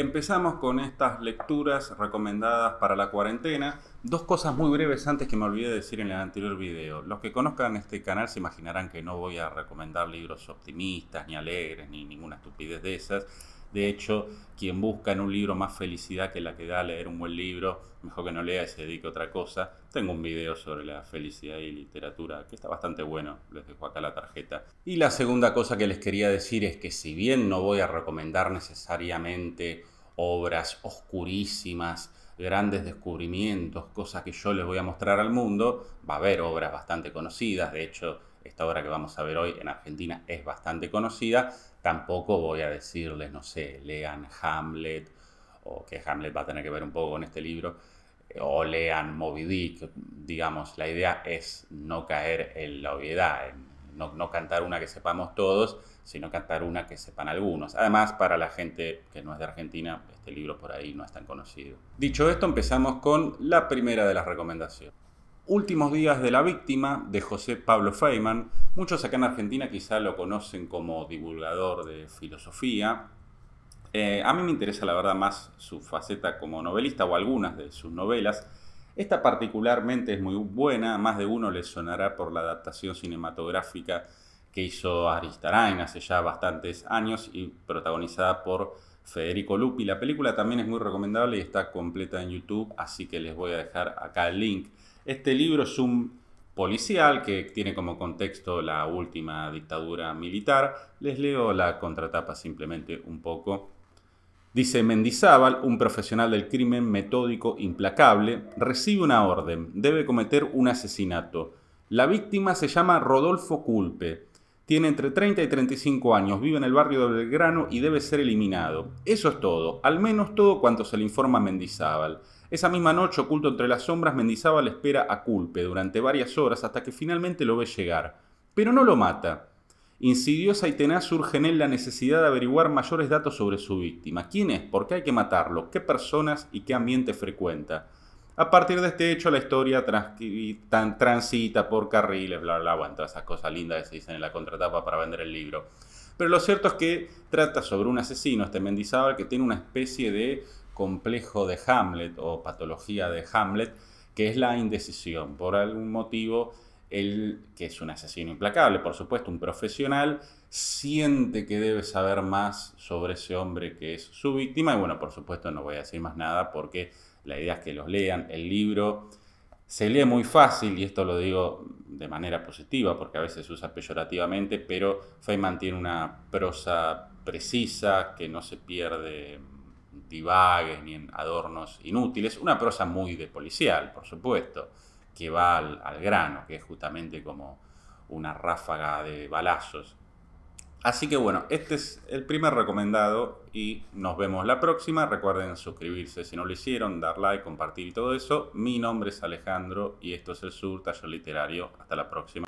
Empezamos con estas lecturas recomendadas para la cuarentena. Dos cosas muy breves antes que me olvidé de decir en el anterior video. Los que conozcan este canal se imaginarán que no voy a recomendar libros optimistas, ni alegres, ni ninguna estupidez de esas de hecho, quien busca en un libro más felicidad que la que da leer un buen libro, mejor que no lea y se dedique a otra cosa. Tengo un video sobre la felicidad y literatura que está bastante bueno, les dejo acá la tarjeta. Y la segunda cosa que les quería decir es que si bien no voy a recomendar necesariamente obras oscurísimas, grandes descubrimientos, cosas que yo les voy a mostrar al mundo, va a haber obras bastante conocidas, de hecho esta obra que vamos a ver hoy en Argentina es bastante conocida, tampoco voy a decirles, no sé, lean Hamlet, o que Hamlet va a tener que ver un poco con este libro, eh, o lean Moby Dick, digamos, la idea es no caer en la obviedad, no, cantar una que sepamos todos, sino cantar una que sepan algunos. Además, para la gente que no es de Argentina, este libro por ahí no es tan conocido. Dicho esto, empezamos con la primera de las recomendaciones. Últimos días de la víctima de José Pablo Feynman. Muchos acá en Argentina quizá lo conocen como divulgador de filosofía. Eh, a mí me interesa la verdad más su faceta como novelista o algunas de sus novelas. Esta particularmente es muy buena, más de uno le sonará por la adaptación cinematográfica que hizo Aristarain hace ya bastantes años y protagonizada por Federico Lupi. La película también es muy recomendable y está completa en YouTube, así que les voy a dejar acá el link. Este libro es un policial que tiene como contexto la última dictadura militar. Les leo la contratapa simplemente un poco. Dice Mendizábal, un profesional del crimen metódico implacable, recibe una orden, debe cometer un asesinato. La víctima se llama Rodolfo Culpe. Tiene entre 30 y 35 años, vive en el barrio de Belgrano y debe ser eliminado. Eso es todo, al menos todo cuanto se le informa a Mendizábal. Esa misma noche, oculto entre las sombras, Mendizábal espera a Culpe durante varias horas hasta que finalmente lo ve llegar. Pero no lo mata. Insidiosa y tenaz surge en él la necesidad de averiguar mayores datos sobre su víctima. ¿Quién es? ¿Por qué hay que matarlo? ¿Qué personas y qué ambiente frecuenta? A partir de este hecho, la historia transita por carriles, bla, bla, bla, todas esas cosas lindas que se dicen en la contratapa para vender el libro. Pero lo cierto es que trata sobre un asesino, este Mendizábal, que tiene una especie de complejo de Hamlet o patología de Hamlet, que es la indecisión. Por algún motivo él, que es un asesino implacable, por supuesto, un profesional, siente que debe saber más sobre ese hombre que es su víctima. Y bueno, por supuesto, no voy a decir más nada porque la idea es que los lean. El libro se lee muy fácil, y esto lo digo de manera positiva porque a veces se usa peyorativamente, pero Feynman tiene una prosa precisa que no se pierde divagues ni en adornos inútiles. Una prosa muy de policial, por supuesto que va al, grano, que es justamente como una ráfaga de balazos. Así que bueno, este es el primer recomendado y nos vemos la próxima. Recuerden suscribirse si no lo hicieron, dar like, compartir y todo eso. Mi nombre es Alejandro y esto es El Sur, Taller Literario. Hasta la próxima.